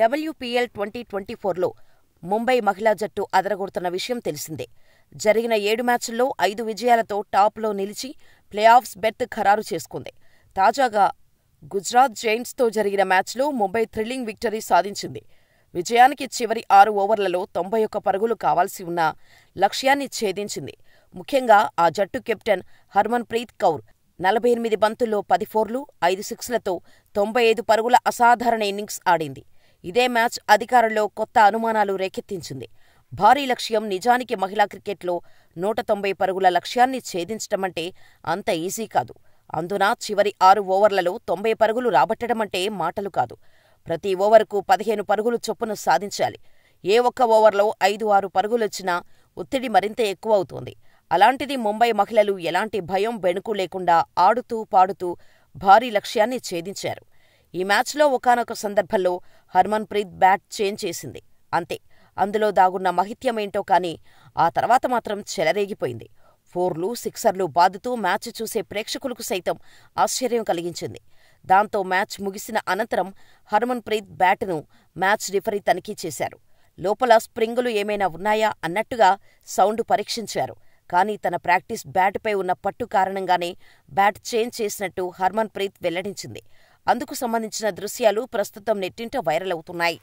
WPL twenty twenty ఫోర్లో ముంబై మహిళా జట్టు అదరగొడుతున్న విషయం తెలిసిందే జరిగిన ఏడు మ్యాచ్ల్లో ఐదు విజయాలతో టాప్లో నిలిచి ప్లేఆఫ్స్ బెర్త్ ఖరారు చేసుకుంది తాజాగా గుజరాత్ జైంట్స్తో జరిగిన మ్యాచ్లో ముంబై థ్రిల్లింగ్ విక్టరీ సాధించింది విజయానికి చివరి ఆరు ఓవర్లలో తొంభై ఒక్క పరుగులు కావాల్సి ఉన్న లక్ష్యాన్ని ఛేదించింది ముఖ్యంగా ఆ జట్టు కెప్టెన్ హర్మన్ ప్రీత్ కౌర్ నలభై ఎనిమిది బంతుల్లో పది ఫోర్లు ఐదు సిక్స్లతో తొంభై ఐదు పరుగుల అసాధారణ ఇన్నింగ్స్ ఆడింది ఇదే మ్యాచ్ అధికారుల్లో కొత్త అనుమానాలు రేకెత్తించింది భారీ లక్ష్యం నిజానికి మహిళా క్రికెట్లో నూట తొంభై పరుగుల లక్ష్యాన్ని ఛేదించటమంటే అంత ఈజీ కాదు అందున చివరి ఆరు ఓవర్లలో తొంభై పరుగులు రాబట్టడమంటే మాటలు కాదు ప్రతి ఓవర్కు పదిహేను పరుగులు చొప్పున సాధించాలి ఏ ఒక్క ఓవర్లో ఐదు ఆరు పరుగులొచ్చినా ఒత్తిడి మరింత ఎక్కువవుతోంది అలాంటిది ముంబై మహిళలు ఎలాంటి భయం బెణుకు లేకుండా ఆడుతూ పాడుతూ భారీ లక్ష్యాన్ని ఛేదించారు ఈ మ్యాచ్లో ఒకనొక సందర్భంలో హర్మన్ ప్రీత్ బ్యాట్ చేంజ్ చేసింది అంతే అందులో దాగున్న మహిత్యమేంటో కానీ ఆ తర్వాత మాత్రం చెలరేగిపోయింది ఫోర్లు సిక్సర్లు బాదుతూ మ్యాచ్ చూసే ప్రేక్షకులకు సైతం ఆశ్చర్యం కలిగించింది దాంతో మ్యాచ్ ముగిసిన అనంతరం హర్మన్ ప్రీత్ బ్యాట్ను మ్యాచ్ రిఫరీ తనిఖీ చేశారు లోపల స్ప్రింగులు ఏమైనా ఉన్నాయా అన్నట్టుగా సౌండ్ పరీక్షించారు కానీ తన ప్రాక్టీస్ బ్యాట్పై ఉన్న పట్టు కారణంగానే బ్యాట్ చేంజ్ చేసినట్టు హర్మన్ ప్రీత్ వెల్లడించింది అందుకు సంబంధించిన దృశ్యాలు ప్రస్తుతం నెట్టింట వైరల్ అవుతున్నాయి